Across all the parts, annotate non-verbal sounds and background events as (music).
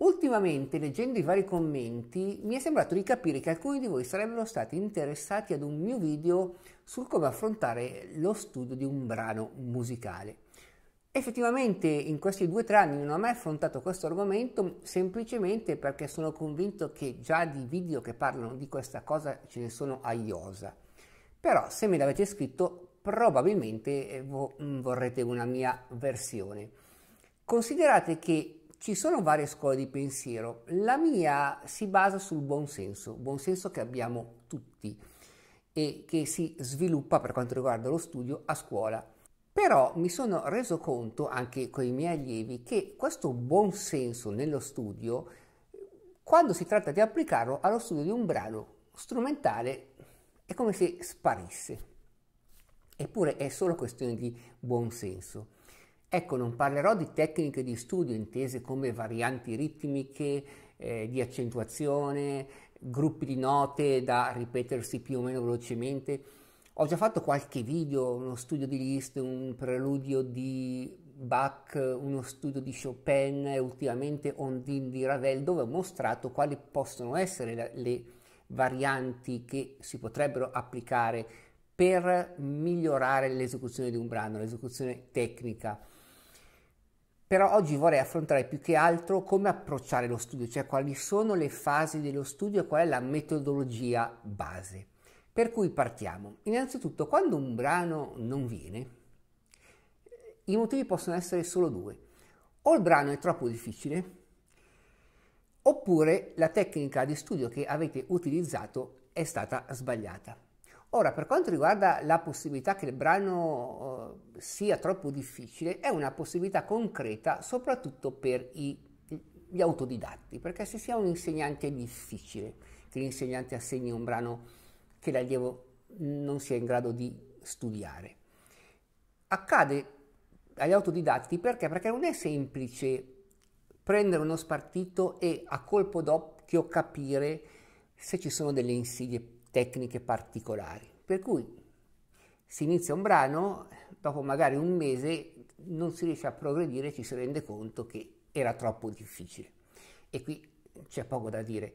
Ultimamente, leggendo i vari commenti, mi è sembrato di capire che alcuni di voi sarebbero stati interessati ad un mio video sul come affrontare lo studio di un brano musicale. Effettivamente in questi due o tre anni non ho mai affrontato questo argomento semplicemente perché sono convinto che già di video che parlano di questa cosa ce ne sono a iosa. Però se me l'avete scritto probabilmente eh, mm, vorrete una mia versione. Considerate che ci sono varie scuole di pensiero, la mia si basa sul buonsenso, buonsenso che abbiamo tutti e che si sviluppa per quanto riguarda lo studio a scuola. Però mi sono reso conto anche con i miei allievi che questo buonsenso nello studio, quando si tratta di applicarlo allo studio di un brano strumentale, è come se sparisse. Eppure è solo questione di buonsenso. Ecco, non parlerò di tecniche di studio intese come varianti ritmiche, eh, di accentuazione, gruppi di note da ripetersi più o meno velocemente. Ho già fatto qualche video, uno studio di Liszt, un preludio di Bach, uno studio di Chopin e ultimamente Ondine di Ravel, dove ho mostrato quali possono essere le varianti che si potrebbero applicare per migliorare l'esecuzione di un brano, l'esecuzione tecnica. Però oggi vorrei affrontare più che altro come approcciare lo studio, cioè quali sono le fasi dello studio e qual è la metodologia base. Per cui partiamo. Innanzitutto, quando un brano non viene, i motivi possono essere solo due. O il brano è troppo difficile, oppure la tecnica di studio che avete utilizzato è stata sbagliata. Ora, per quanto riguarda la possibilità che il brano eh, sia troppo difficile, è una possibilità concreta soprattutto per i, gli autodidatti, perché se si ha un insegnante difficile, che l'insegnante assegni un brano che l'allievo non sia in grado di studiare, accade agli autodidatti perché? Perché non è semplice prendere uno spartito e a colpo d'occhio capire se ci sono delle insidie tecniche particolari. Per cui si inizia un brano, dopo magari un mese non si riesce a progredire, ci si rende conto che era troppo difficile. E qui c'è poco da dire.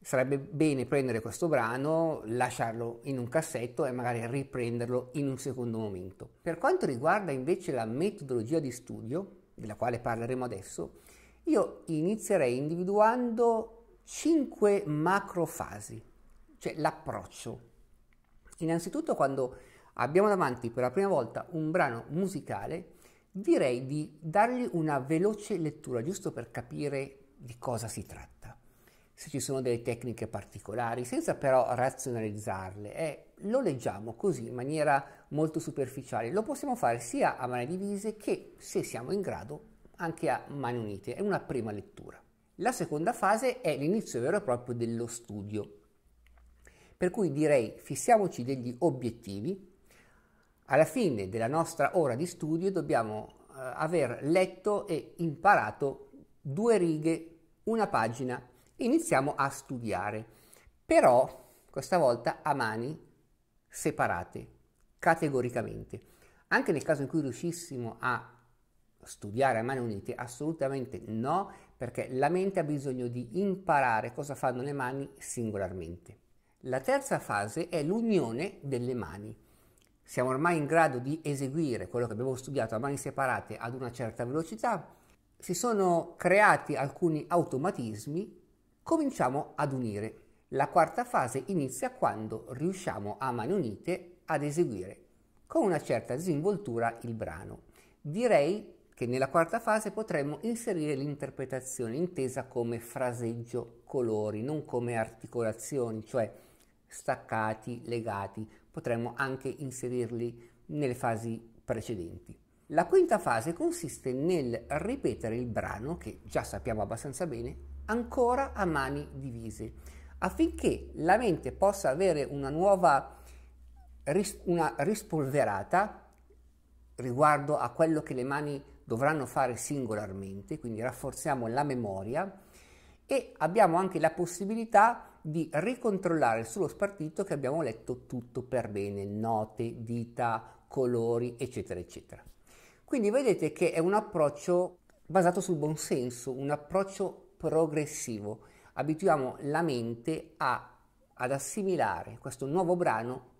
Sarebbe bene prendere questo brano, lasciarlo in un cassetto e magari riprenderlo in un secondo momento. Per quanto riguarda invece la metodologia di studio, della quale parleremo adesso, io inizierei individuando 5 macrofasi cioè l'approccio. Innanzitutto quando abbiamo davanti per la prima volta un brano musicale, direi di dargli una veloce lettura, giusto per capire di cosa si tratta. Se ci sono delle tecniche particolari, senza però razionalizzarle, eh, lo leggiamo così in maniera molto superficiale. Lo possiamo fare sia a mani divise che, se siamo in grado, anche a mani unite. È una prima lettura. La seconda fase è l'inizio vero e proprio dello studio. Per cui direi fissiamoci degli obiettivi. Alla fine della nostra ora di studio dobbiamo eh, aver letto e imparato due righe, una pagina. Iniziamo a studiare, però questa volta a mani separate, categoricamente. Anche nel caso in cui riuscissimo a studiare a mani unite? Assolutamente no, perché la mente ha bisogno di imparare cosa fanno le mani singolarmente. La terza fase è l'unione delle mani. Siamo ormai in grado di eseguire quello che abbiamo studiato a mani separate ad una certa velocità, si sono creati alcuni automatismi, cominciamo ad unire. La quarta fase inizia quando riusciamo a mani unite ad eseguire con una certa disinvoltura il brano. Direi che nella quarta fase potremmo inserire l'interpretazione intesa come fraseggio colori, non come articolazioni, cioè staccati, legati, potremmo anche inserirli nelle fasi precedenti. La quinta fase consiste nel ripetere il brano, che già sappiamo abbastanza bene, ancora a mani divise, affinché la mente possa avere una nuova ris- una rispolverata riguardo a quello che le mani dovranno fare singolarmente, quindi rafforziamo la memoria e abbiamo anche la possibilità di di ricontrollare sullo spartito che abbiamo letto tutto per bene, note, dita, colori, eccetera, eccetera. Quindi vedete che è un approccio basato sul buon senso, un approccio progressivo. Abituiamo la mente a, ad assimilare questo nuovo brano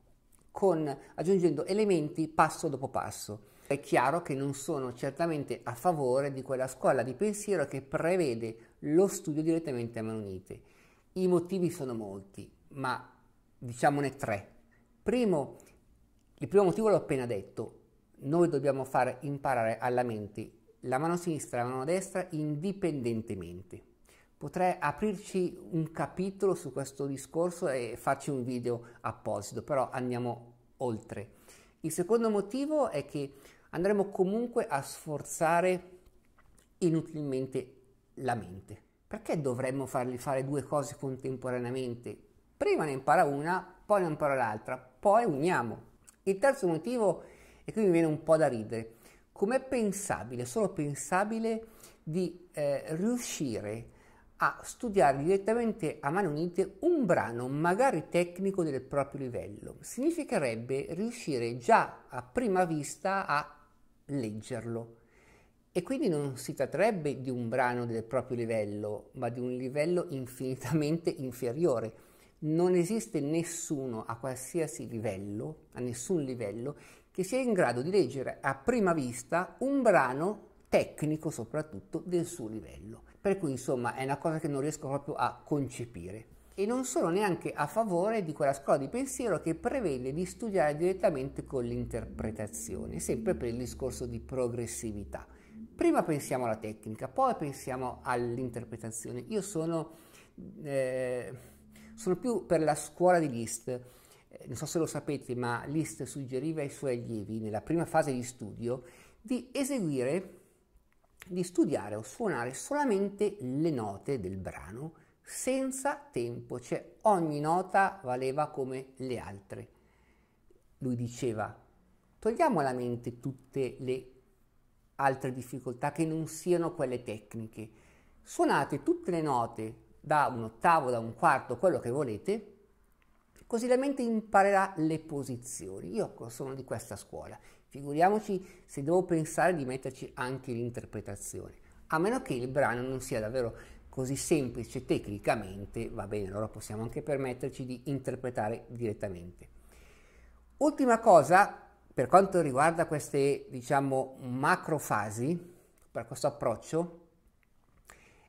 con, aggiungendo elementi passo dopo passo. È chiaro che non sono certamente a favore di quella scuola di pensiero che prevede lo studio direttamente a mani unite i motivi sono molti, ma diciamone tre. Primo, il primo motivo l'ho appena detto, noi dobbiamo far imparare alla mente la mano sinistra e la mano destra indipendentemente. Potrei aprirci un capitolo su questo discorso e farci un video apposito, però andiamo oltre. Il secondo motivo è che andremo comunque a sforzare inutilmente la mente perché dovremmo fargli fare due cose contemporaneamente? Prima ne impara una, poi ne impara l'altra, poi uniamo. Il terzo motivo, e qui mi viene un po' da ridere, com'è pensabile, solo pensabile, di eh, riuscire a studiare direttamente a mani unite un brano, magari tecnico del proprio livello? Significherebbe riuscire già a prima vista a leggerlo e quindi non si tratterebbe di un brano del proprio livello, ma di un livello infinitamente (laughs) inferiore. Non esiste nessuno a qualsiasi livello, a nessun livello, che sia in grado di leggere a prima vista un brano tecnico soprattutto del suo livello. Per cui insomma è una cosa che non riesco proprio a concepire. E non sono neanche a favore di quella scuola di pensiero che prevede di studiare direttamente con l'interpretazione, sempre per il discorso di progressività. Prima pensiamo alla tecnica, poi pensiamo all'interpretazione. Io sono, eh, sono più per la scuola di Liszt. Eh, non so se lo sapete, ma Liszt suggeriva ai suoi allievi, nella prima fase di studio, di eseguire, di studiare o suonare solamente le note del brano senza tempo, cioè ogni nota valeva come le altre. Lui diceva, togliamo alla mente tutte le altre difficoltà che non siano quelle tecniche. Suonate tutte le note da un ottavo, da un quarto, quello che volete, così la mente imparerà le posizioni. Io sono di questa scuola, figuriamoci se devo pensare di metterci anche l'interpretazione, a meno che il brano non sia davvero così semplice tecnicamente, va bene, allora possiamo anche permetterci di interpretare direttamente. Ultima cosa per quanto riguarda queste, diciamo, macrofasi, per questo approccio,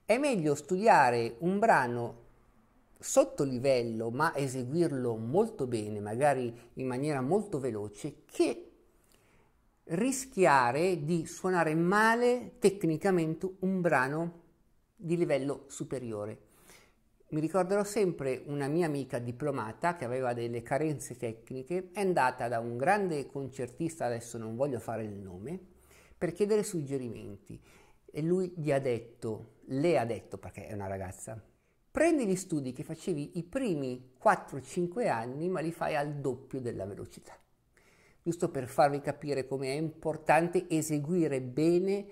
è meglio studiare un brano sotto livello ma eseguirlo molto bene, magari in maniera molto veloce, che rischiare di suonare male tecnicamente un brano di livello superiore. Mi ricorderò sempre una mia amica diplomata che aveva delle carenze tecniche, è andata da un grande concertista, adesso non voglio fare il nome, per chiedere suggerimenti e lui gli ha detto, le ha detto perché è una ragazza, prendi gli studi che facevi i primi 4-5 anni ma li fai al doppio della velocità. Giusto per farvi capire come è importante eseguire bene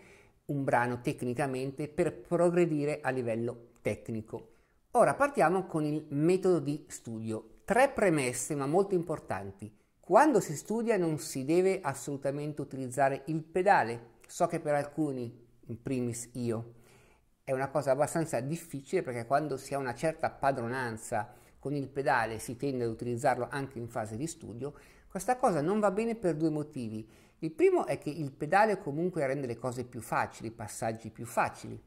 un brano tecnicamente per progredire a livello tecnico. Ora partiamo con il metodo di studio. Tre premesse ma molto importanti. Quando si studia non si deve assolutamente utilizzare il pedale. So che per alcuni, in primis io, è una cosa abbastanza difficile perché quando si ha una certa padronanza con il pedale si tende ad utilizzarlo anche in fase di studio. Questa cosa non va bene per due motivi. Il primo è che il pedale comunque rende le cose più facili, i passaggi più facili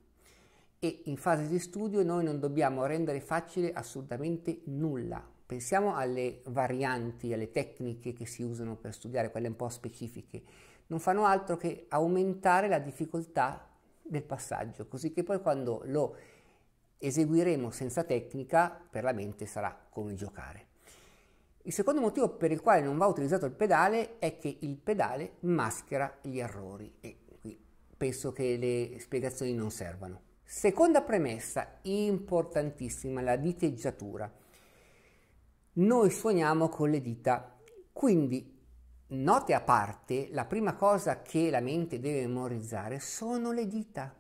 e in fase di studio noi non dobbiamo rendere facile assolutamente nulla. Pensiamo alle varianti, alle tecniche che si usano per studiare, quelle un po' specifiche. Non fanno altro che aumentare la difficoltà del passaggio, così che poi quando lo eseguiremo senza tecnica, per la mente sarà come giocare. Il secondo motivo per il quale non va utilizzato il pedale è che il pedale maschera gli errori e qui penso che le spiegazioni non servano. Seconda premessa, importantissima, la diteggiatura. Noi suoniamo con le dita, quindi note a parte, la prima cosa che la mente deve memorizzare sono le dita.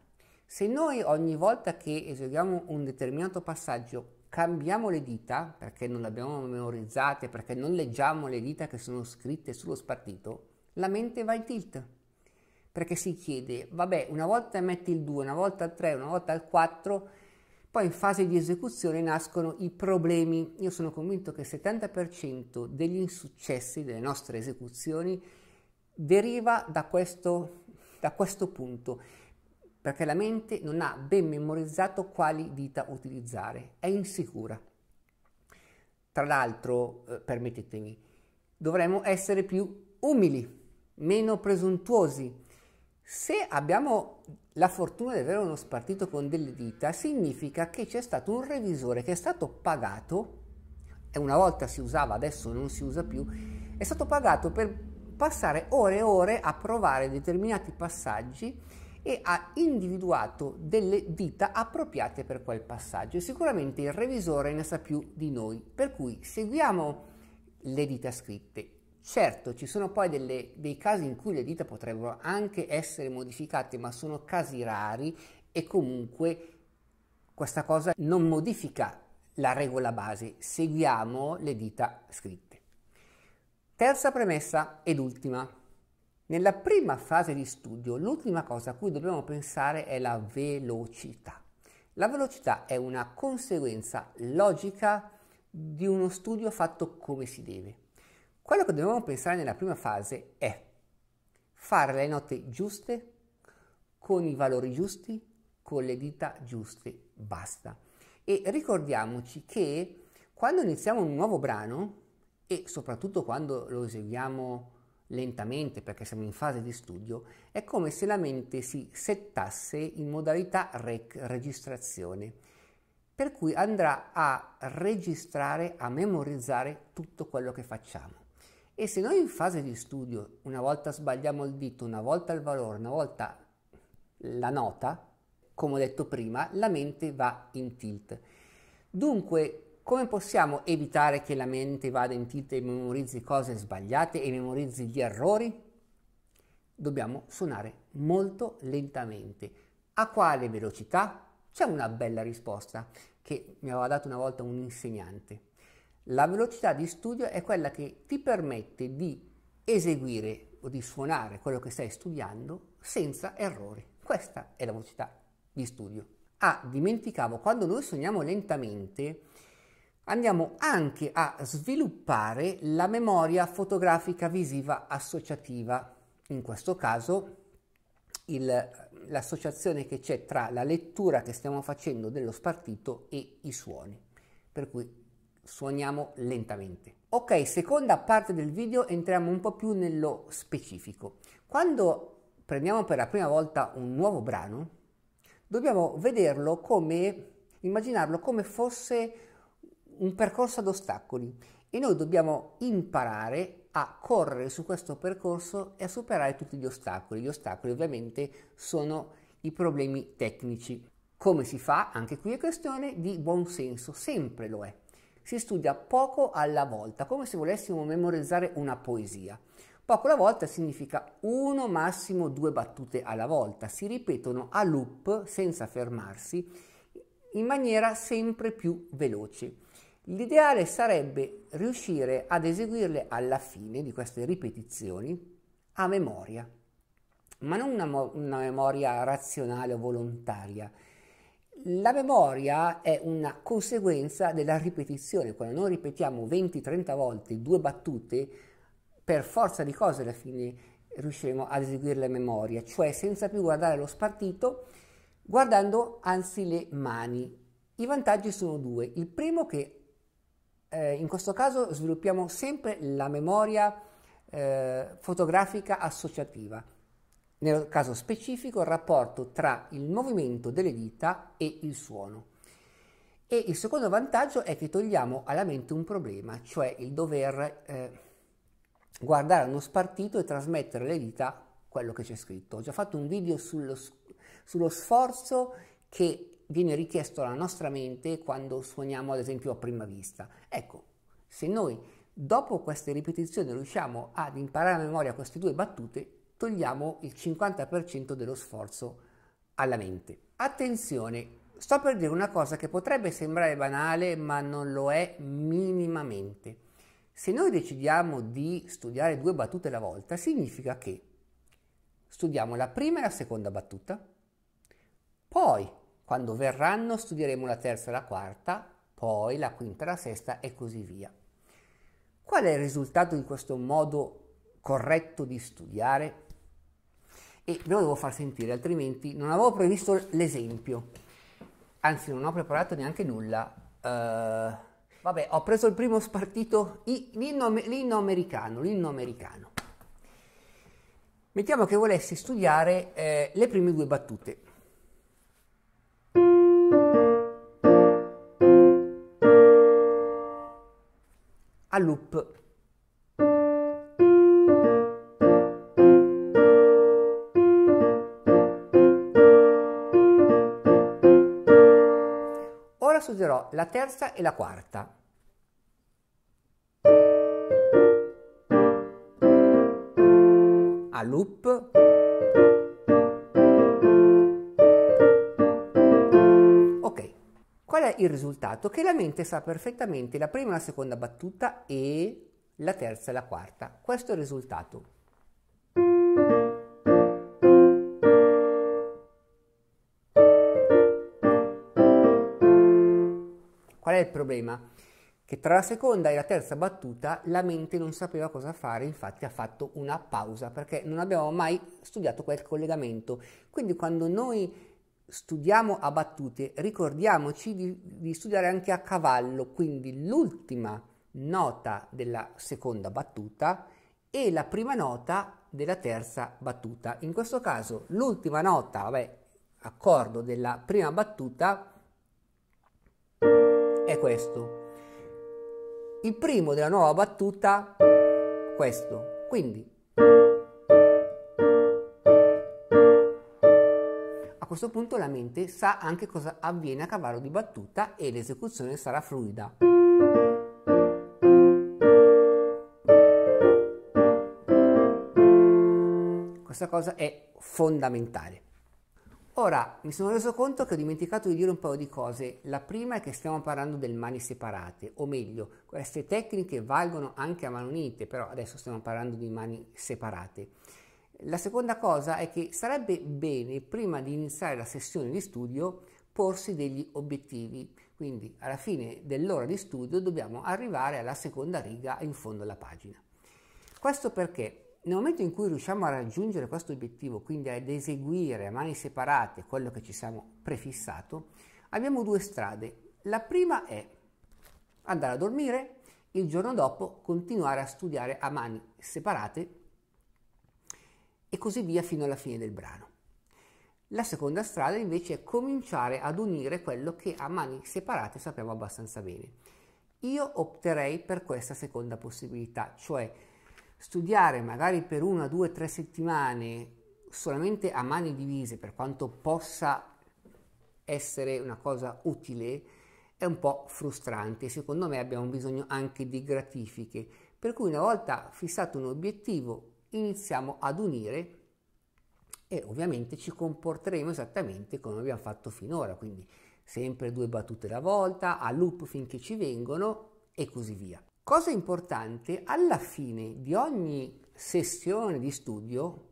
Se noi ogni volta che eseguiamo un determinato passaggio cambiamo le dita, perché non le abbiamo memorizzate, perché non leggiamo le dita che sono scritte sullo spartito, la mente va in tilt perché si chiede, vabbè, una volta metti il 2, una volta il 3, una volta il 4, poi in fase di esecuzione nascono i problemi. Io sono convinto che il 70% degli insuccessi delle nostre esecuzioni deriva da questo, da questo punto, perché la mente non ha ben memorizzato quali dita utilizzare, è insicura. Tra l'altro, eh, permettetemi, dovremmo essere più umili, meno presuntuosi, se abbiamo la fortuna di avere uno spartito con delle dita, significa che c'è stato un revisore che è stato pagato, e una volta si usava, adesso non si usa più, è stato pagato per passare ore e ore a provare determinati passaggi e ha individuato delle dita appropriate per quel passaggio. Sicuramente il revisore ne sa più di noi, per cui seguiamo le dita scritte. Certo, ci sono poi delle, dei casi in cui le dita potrebbero anche essere modificate, ma sono casi rari e comunque questa cosa non modifica la regola base, seguiamo le dita scritte. Terza premessa ed ultima. Nella prima fase di studio, l'ultima cosa a cui dobbiamo pensare è la velocità. La velocità è una conseguenza logica di uno studio fatto come si deve. Quello che dobbiamo pensare nella prima fase è fare le note giuste, con i valori giusti, con le dita giuste, basta. E ricordiamoci che quando iniziamo un nuovo brano, e soprattutto quando lo eseguiamo lentamente perché siamo in fase di studio, è come se la mente si settasse in modalità rec registrazione per cui andrà a registrare, a memorizzare tutto quello che facciamo. E se noi in fase di studio una volta sbagliamo il dito, una volta il valore, una volta la nota, come ho detto prima, la mente va in tilt. Dunque, come possiamo evitare che la mente vada in tilt e memorizzi cose sbagliate e memorizzi gli errori? Dobbiamo suonare molto lentamente. A quale velocità? C'è una bella risposta che mi aveva dato una volta un insegnante. La velocità di studio è quella che ti permette di eseguire o di suonare quello che stai studiando senza errori. Questa è la velocità di studio. Ah, dimenticavo, quando noi suoniamo lentamente andiamo anche a sviluppare la memoria fotografica visiva associativa. In questo caso il, l'associazione che c'è tra la lettura che stiamo facendo dello spartito e i suoni. Per cui suoniamo lentamente. Ok, seconda parte del video entriamo un po' più nello specifico. Quando prendiamo per la prima volta un nuovo brano, dobbiamo vederlo come, immaginarlo come fosse un percorso ad ostacoli e noi dobbiamo imparare a correre su questo percorso e a superare tutti gli ostacoli. Gli ostacoli ovviamente sono i problemi tecnici. Come si fa? Anche qui è questione di buon senso, sempre lo è. Si studia poco alla volta, come se volessimo memorizzare una poesia. Poco alla volta significa uno, massimo due battute alla volta. Si ripetono a loop, senza fermarsi, in maniera sempre più veloce. L'ideale sarebbe riuscire ad eseguirle alla fine di queste ripetizioni a memoria, ma non una, mo- una memoria razionale o volontaria. La memoria è una conseguenza della ripetizione. Quando noi ripetiamo 20-30 volte due battute, per forza di cose alla fine riusciremo ad eseguirle a memoria, cioè senza più guardare lo spartito, guardando anzi le mani. I vantaggi sono due. Il primo è che eh, in questo caso sviluppiamo sempre la memoria eh, fotografica associativa, nel caso specifico il rapporto tra il movimento delle dita e il suono. E il secondo vantaggio è che togliamo alla mente un problema, cioè il dover eh, guardare uno spartito e trasmettere alle dita quello che c'è scritto. Ho già fatto un video sullo, sullo sforzo che viene richiesto alla nostra mente quando suoniamo ad esempio a prima vista. Ecco, se noi dopo queste ripetizioni riusciamo ad imparare a memoria queste due battute, togliamo il 50% dello sforzo alla mente. Attenzione, sto per dire una cosa che potrebbe sembrare banale, ma non lo è minimamente. Se noi decidiamo di studiare due battute alla volta, significa che studiamo la prima e la seconda battuta, poi quando verranno studieremo la terza e la quarta, poi la quinta e la sesta e così via. Qual è il risultato di questo modo corretto di studiare? E ve lo devo far sentire, altrimenti non avevo previsto l'esempio, anzi non ho preparato neanche nulla. Uh, vabbè, ho preso il primo spartito, l'inno, l'inno americano, l'inno americano. Mettiamo che volessi studiare eh, le prime due battute. a loop. Ora studierò la terza e la quarta. A loop il risultato? Che la mente sa perfettamente la prima e la seconda battuta e la terza e la quarta. Questo è il risultato. Qual è il problema? Che tra la seconda e la terza battuta la mente non sapeva cosa fare, infatti ha fatto una pausa perché non abbiamo mai studiato quel collegamento. Quindi quando noi studiamo a battute, ricordiamoci di, di studiare anche a cavallo, quindi l'ultima nota della seconda battuta e la prima nota della terza battuta. In questo caso l'ultima nota, vabbè, accordo della prima battuta è questo. Il primo della nuova battuta questo. Quindi questo punto la mente sa anche cosa avviene a cavallo di battuta e l'esecuzione sarà fluida. Questa cosa è fondamentale. Ora, mi sono reso conto che ho dimenticato di dire un paio di cose. La prima è che stiamo parlando del mani separate, o meglio, queste tecniche valgono anche a mani unite, però adesso stiamo parlando di mani separate. La seconda cosa è che sarebbe bene, prima di iniziare la sessione di studio, porsi degli obiettivi. Quindi alla fine dell'ora di studio dobbiamo arrivare alla seconda riga in fondo alla pagina. Questo perché nel momento in cui riusciamo a raggiungere questo obiettivo, quindi ad eseguire a mani separate quello che ci siamo prefissato, abbiamo due strade. La prima è andare a dormire, il giorno dopo continuare a studiare a mani separate e così via fino alla fine del brano. La seconda strada invece è cominciare ad unire quello che a mani separate sappiamo abbastanza bene. Io opterei per questa seconda possibilità, cioè studiare magari per una, due, tre settimane solamente a mani divise, per quanto possa essere una cosa utile, è un po' frustrante. Secondo me abbiamo bisogno anche di gratifiche, per cui una volta fissato un obiettivo, iniziamo ad unire e ovviamente ci comporteremo esattamente come abbiamo fatto finora, quindi sempre due battute alla volta, a loop finché ci vengono e così via. Cosa importante, alla fine di ogni sessione di studio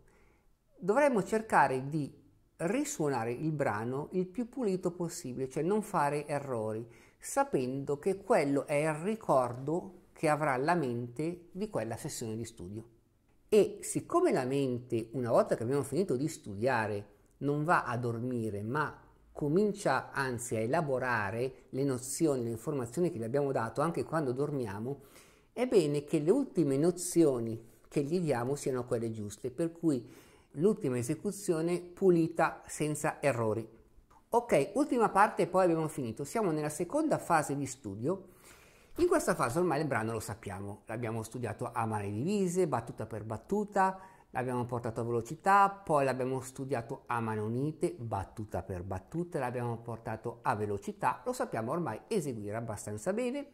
dovremmo cercare di risuonare il brano il più pulito possibile, cioè non fare errori, sapendo che quello è il ricordo che avrà la mente di quella sessione di studio. E siccome la mente, una volta che abbiamo finito di studiare, non va a dormire, ma comincia anzi a elaborare le nozioni, le informazioni che gli abbiamo dato anche quando dormiamo, è bene che le ultime nozioni che gli diamo siano quelle giuste, per cui l'ultima esecuzione pulita senza errori. Ok, ultima parte e poi abbiamo finito. Siamo nella seconda fase di studio in questa fase ormai il brano lo sappiamo, l'abbiamo studiato a mani divise, battuta per battuta, l'abbiamo portato a velocità, poi l'abbiamo studiato a mani unite, battuta per battuta, l'abbiamo portato a velocità, lo sappiamo ormai eseguire abbastanza bene,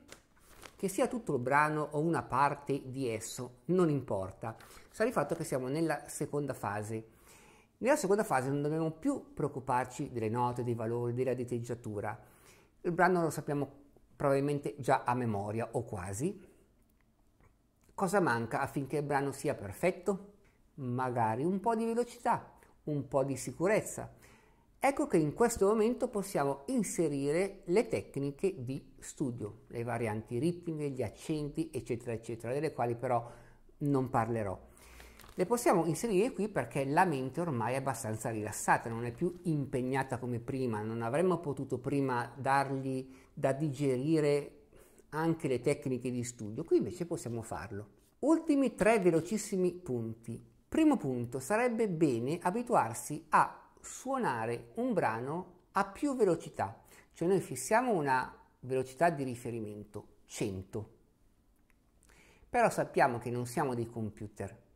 che sia tutto il brano o una parte di esso, non importa, sarà il fatto che siamo nella seconda fase. Nella seconda fase non dobbiamo più preoccuparci delle note, dei valori, della diteggiatura. Il brano lo sappiamo probabilmente già a memoria o quasi. Cosa manca affinché il brano sia perfetto? Magari un po' di velocità, un po' di sicurezza. Ecco che in questo momento possiamo inserire le tecniche di studio, le varianti ritmiche, gli accenti, eccetera, eccetera, delle quali però non parlerò. Le possiamo inserire qui perché la mente ormai è abbastanza rilassata, non è più impegnata come prima, non avremmo potuto prima dargli da digerire anche le tecniche di studio, qui invece possiamo farlo. Ultimi tre velocissimi punti. Primo punto, sarebbe bene abituarsi a suonare un brano a più velocità, cioè noi fissiamo una velocità di riferimento, 100. Però sappiamo che non siamo dei computer,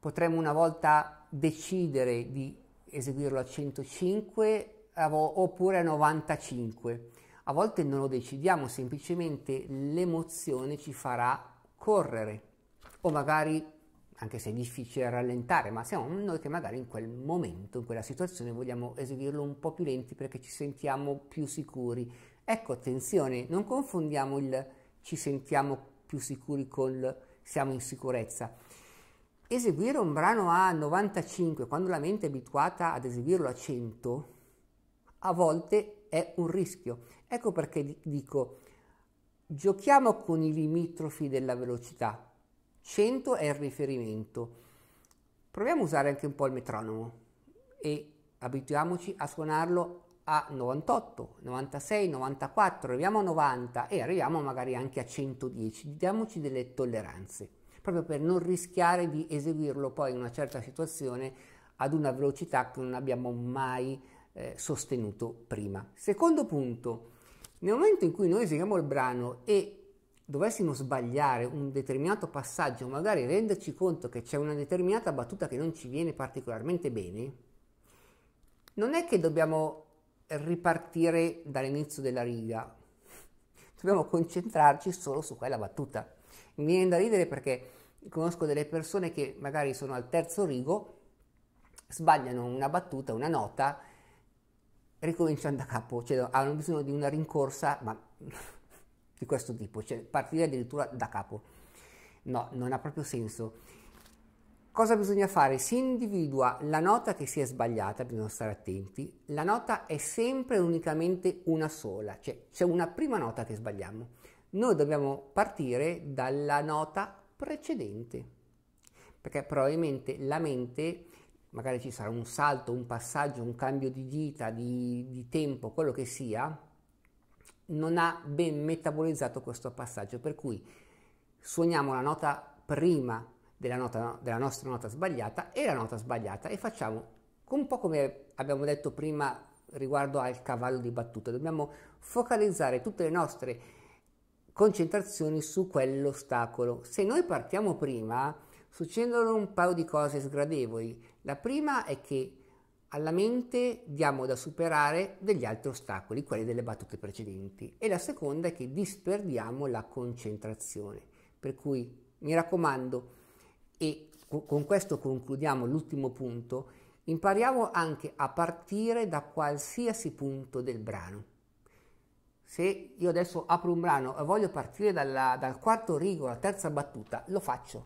potremmo una volta decidere di eseguirlo a 105 oppure a 95. A volte non lo decidiamo, semplicemente l'emozione ci farà correre o magari, anche se è difficile rallentare, ma siamo noi che magari in quel momento, in quella situazione vogliamo eseguirlo un po' più lenti perché ci sentiamo più sicuri. Ecco, attenzione, non confondiamo il ci sentiamo più sicuri col siamo in sicurezza eseguire un brano a 95 quando la mente è abituata ad eseguirlo a 100 a volte è un rischio. Ecco perché dico giochiamo con i limitrofi della velocità. 100 è il riferimento. Proviamo a usare anche un po' il metronomo e abituiamoci a suonarlo a 98, 96, 94, arriviamo a 90 e arriviamo magari anche a 110. Diamoci delle tolleranze proprio per non rischiare di eseguirlo poi in una certa situazione ad una velocità che non abbiamo mai eh, sostenuto prima. Secondo punto, nel momento in cui noi eseguiamo il brano e dovessimo sbagliare un determinato passaggio, magari renderci conto che c'è una determinata battuta che non ci viene particolarmente bene, non è che dobbiamo ripartire dall'inizio della riga, dobbiamo concentrarci solo su quella battuta. Mi viene da ridere perché conosco delle persone che magari sono al terzo rigo, sbagliano una battuta, una nota, ricominciano da capo, cioè hanno bisogno di una rincorsa, ma (laughs) di questo tipo, cioè partire addirittura da capo. No, non ha proprio senso. Cosa bisogna fare? Si individua la nota che si è sbagliata, bisogna stare attenti. La nota è sempre unicamente una sola, cioè c'è una prima nota che sbagliamo noi dobbiamo partire dalla nota precedente, perché probabilmente la mente, magari ci sarà un salto, un passaggio, un cambio di dita, di, di tempo, quello che sia, non ha ben metabolizzato questo passaggio, per cui suoniamo la nota prima della, nota, della nostra nota sbagliata e la nota sbagliata e facciamo un po' come abbiamo detto prima riguardo al cavallo di battuta, dobbiamo focalizzare tutte le nostre concentrazioni su quell'ostacolo. Se noi partiamo prima, succedono un paio di cose sgradevoli. La prima è che alla mente diamo da superare degli altri ostacoli, quelli delle battute precedenti, e la seconda è che disperdiamo la concentrazione. Per cui mi raccomando, e con questo concludiamo l'ultimo punto, impariamo anche a partire da qualsiasi punto del brano se io adesso apro un brano e voglio partire dalla, dal quarto rigo la terza battuta, lo faccio.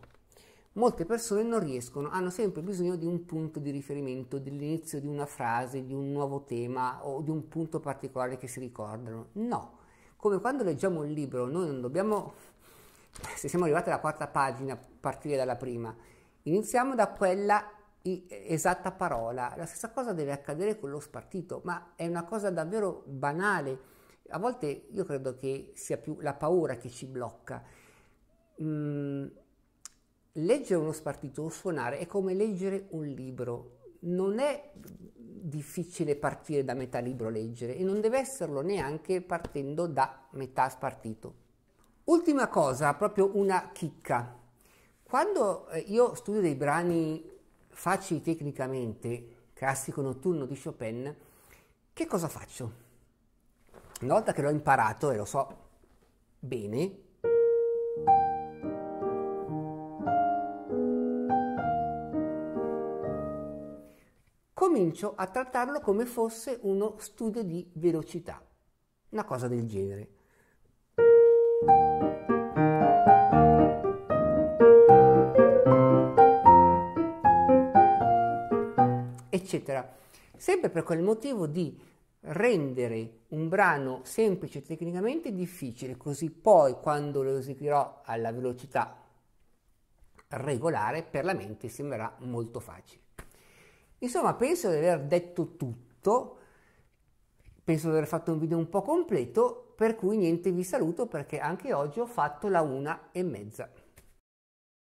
Molte persone non riescono, hanno sempre bisogno di un punto di riferimento, dell'inizio di una frase, di un nuovo tema o di un punto particolare che si ricordano. No, come quando leggiamo un libro, noi non dobbiamo, (laughs) se siamo arrivati alla quarta pagina, partire dalla prima. Iniziamo da quella esatta parola. La stessa cosa deve accadere con lo spartito, ma è una cosa davvero banale a volte io credo che sia più la paura che ci blocca. Mm, leggere uno spartito o suonare è come leggere un libro. Non è difficile partire da metà libro leggere e non deve esserlo neanche partendo da metà spartito. Ultima cosa, proprio una chicca. Quando eh, io studio dei brani facili tecnicamente, classico notturno di Chopin, che cosa faccio? Una volta che l'ho imparato e lo so bene, comincio a trattarlo come fosse uno studio di velocità, una cosa del genere. Eccetera. Sempre per quel motivo di rendere un brano semplice tecnicamente difficile, così poi quando lo eseguirò alla velocità regolare per la mente sembrerà molto facile. Insomma, penso di aver detto tutto, penso di aver fatto un video un po' completo, per cui niente, vi saluto perché anche oggi ho fatto la una e mezza.